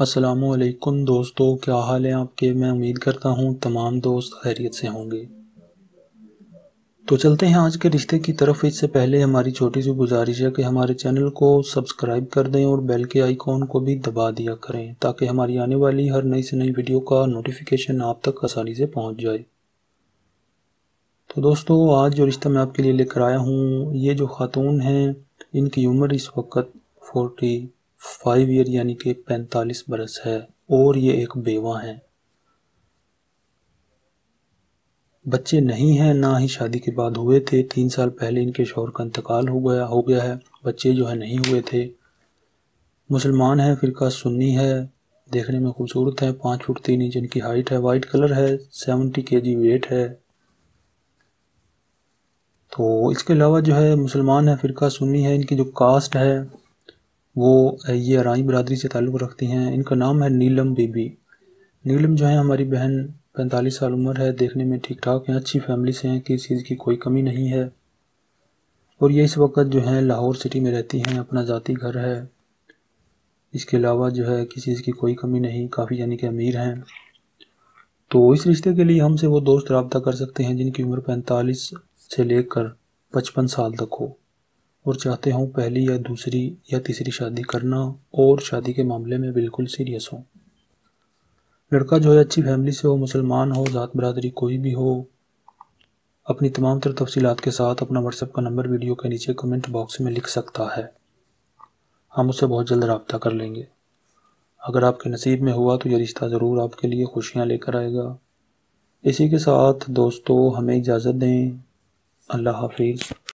असलकुम दोस्तों क्या हाल है आपके मैं उम्मीद करता हूँ तमाम दोस्त खैरियत से होंगे तो चलते हैं आज के रिश्ते की तरफ इससे पहले हमारी छोटी सी गुजारिश है कि हमारे चैनल को सब्सक्राइब कर दें और बेल के आइकॉन को भी दबा दिया करें ताकि हमारी आने वाली हर नई से नई वीडियो का नोटिफिकेशन आप तक आसानी से पहुँच जाए तो दोस्तों आज जो रिश्ता मैं आपके लिए लेकर आया हूँ ये जो ख़ातून हैं इनकी उम्र इस वक्त फोर्टी फाइव ईयर यानी कि पैंतालीस बरस है और ये एक बेवा है बच्चे नहीं हैं ना ही शादी के बाद हुए थे तीन साल पहले इनके शोहर का इंतकाल हो गया हो गया है बच्चे जो है नहीं हुए थे मुसलमान हैं का सुन्नी है देखने में खूबसूरत है पाँच फुट तीन इंच इनकी हाइट है वाइट कलर है सेवेंटी के जी वेट है तो इसके अलावा जो है मुसलमान है फिरका सुन्नी है इनकी जो कास्ट है वो ये आरई बरदरी से ताल्लुक़ रखती हैं इनका नाम है नीलम बीबी नीलम जो है हमारी बहन पैंतालीस साल उम्र है देखने में ठीक ठाक हैं अच्छी फैमिली से हैं किसी चीज़ की कोई कमी नहीं है और ये इस वक्त जो है लाहौर सिटी में रहती हैं अपना ज़ाती घर है इसके अलावा जो है किसी चीज़ की कोई कमी नहीं काफ़ी यानी कि अमीर हैं तो इस रिश्ते के लिए हमसे वो दोस्त रबता कर सकते हैं जिनकी उम्र पैंतालीस से लेकर पचपन साल तक हो और चाहते हों पहली या दूसरी या तीसरी शादी करना और शादी के मामले में बिल्कुल सीरियस हों लड़का जो है अच्छी फैमिली से हो मुसलमान हो ज़ात बरदरी कोई भी हो अपनी तमाम तर तफसीत के साथ अपना व्हाट्सएप का नंबर वीडियो के नीचे कमेंट बॉक्स में लिख सकता है हम उससे बहुत जल्द रबता कर लेंगे अगर आपके नसीब में हुआ तो यह रिश्ता ज़रूर आपके लिए खुशियाँ लेकर आएगा इसी के साथ दोस्तों हमें इजाज़त दें अल्लाह हाफिज़